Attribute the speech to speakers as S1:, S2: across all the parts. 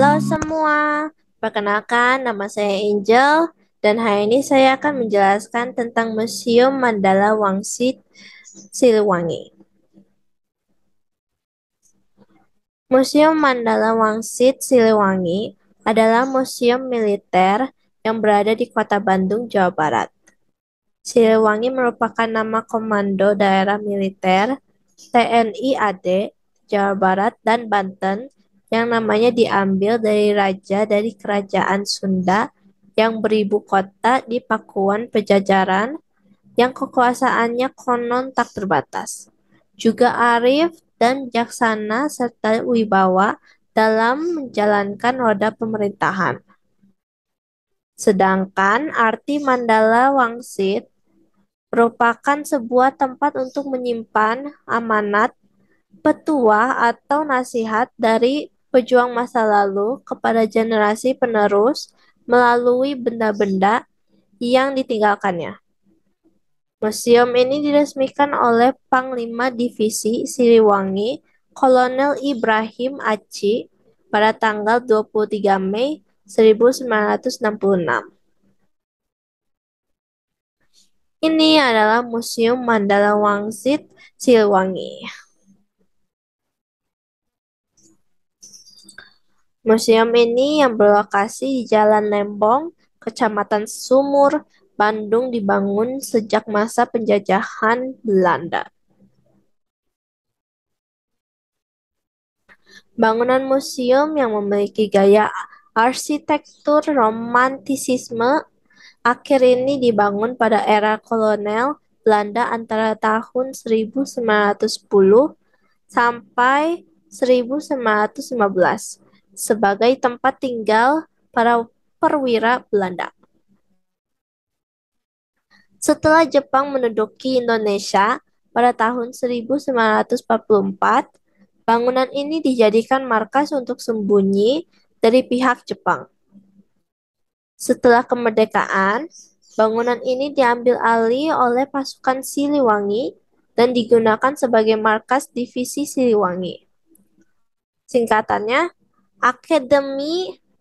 S1: Halo semua, perkenalkan nama saya Angel dan hari ini saya akan menjelaskan tentang Museum Mandala Wangsit Siliwangi. Museum Mandala Wangsit Siliwangi adalah museum militer yang berada di kota Bandung, Jawa Barat. Siliwangi merupakan nama komando daerah militer TNI AD Jawa Barat dan Banten yang namanya diambil dari raja dari kerajaan Sunda yang beribu kota di Pakuan Pejajaran yang kekuasaannya konon tak terbatas. Juga arif dan bijaksana serta wibawa dalam menjalankan roda pemerintahan. Sedangkan arti mandala wangsit merupakan sebuah tempat untuk menyimpan amanat, petua atau nasihat dari pejuang masa lalu kepada generasi penerus melalui benda-benda yang ditinggalkannya. Museum ini diresmikan oleh Panglima Divisi Siliwangi Kolonel Ibrahim Aci pada tanggal 23 Mei 1966. Ini adalah Museum Mandala Wangsit Siliwangi. Museum ini yang berlokasi di Jalan Lembong, Kecamatan Sumur, Bandung dibangun sejak masa penjajahan Belanda. Bangunan museum yang memiliki gaya arsitektur romantisisme akhir ini dibangun pada era kolonel Belanda antara tahun 1910 sampai 1915 sebagai tempat tinggal para perwira Belanda. Setelah Jepang menduduki Indonesia pada tahun 1944, bangunan ini dijadikan markas untuk sembunyi dari pihak Jepang. Setelah kemerdekaan, bangunan ini diambil alih oleh pasukan Siliwangi dan digunakan sebagai markas divisi Siliwangi. Singkatannya, Akademi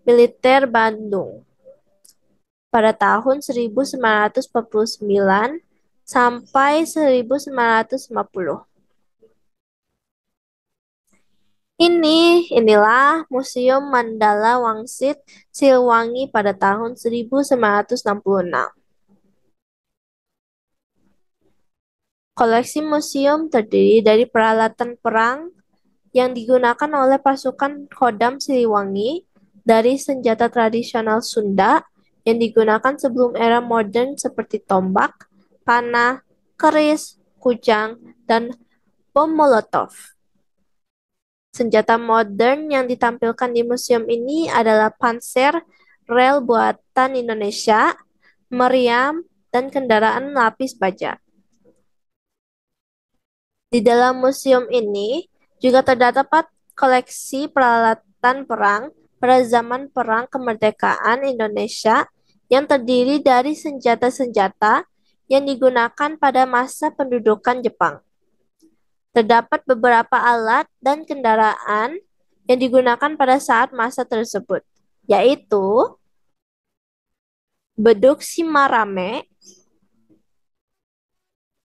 S1: Militer Bandung pada tahun 1949 sampai 1950. Ini inilah Museum Mandala Wangsit Silwangi pada tahun 1966. Koleksi museum terdiri dari peralatan perang, yang digunakan oleh pasukan Kodam Siliwangi dari senjata tradisional Sunda yang digunakan sebelum era modern seperti tombak, panah, keris, kujang, dan bom molotov. Senjata modern yang ditampilkan di museum ini adalah panser, rel buatan Indonesia, meriam, dan kendaraan lapis baja. Di dalam museum ini juga terdapat koleksi peralatan perang pada zaman Perang Kemerdekaan Indonesia yang terdiri dari senjata-senjata yang digunakan pada masa pendudukan Jepang. Terdapat beberapa alat dan kendaraan yang digunakan pada saat masa tersebut, yaitu beduk simarame,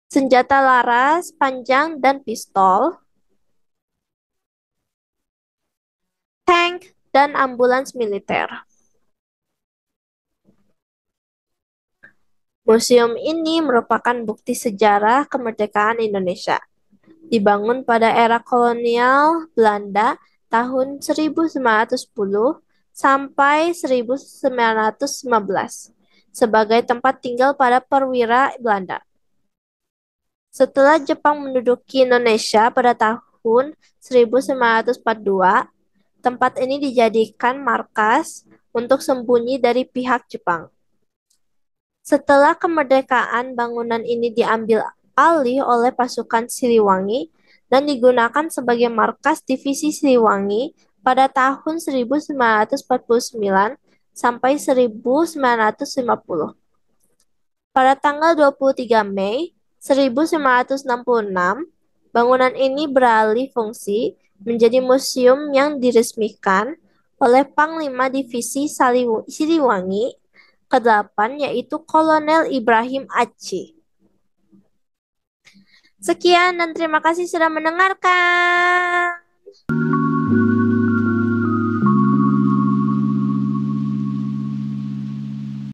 S1: senjata laras panjang dan pistol, dan ambulans militer. Museum ini merupakan bukti sejarah kemerdekaan Indonesia. Dibangun pada era kolonial Belanda tahun 1910 sampai 1915 sebagai tempat tinggal para perwira Belanda. Setelah Jepang menduduki Indonesia pada tahun 1942, Tempat ini dijadikan markas untuk sembunyi dari pihak Jepang. Setelah kemerdekaan, bangunan ini diambil alih oleh pasukan Siliwangi dan digunakan sebagai markas divisi Siliwangi pada tahun 1949 sampai 1950. Pada tanggal 23 Mei 1966, bangunan ini beralih fungsi menjadi museum yang diresmikan oleh Panglima Divisi Siliwangi ke-8 yaitu Kolonel Ibrahim Aci. Sekian dan terima kasih sudah mendengarkan.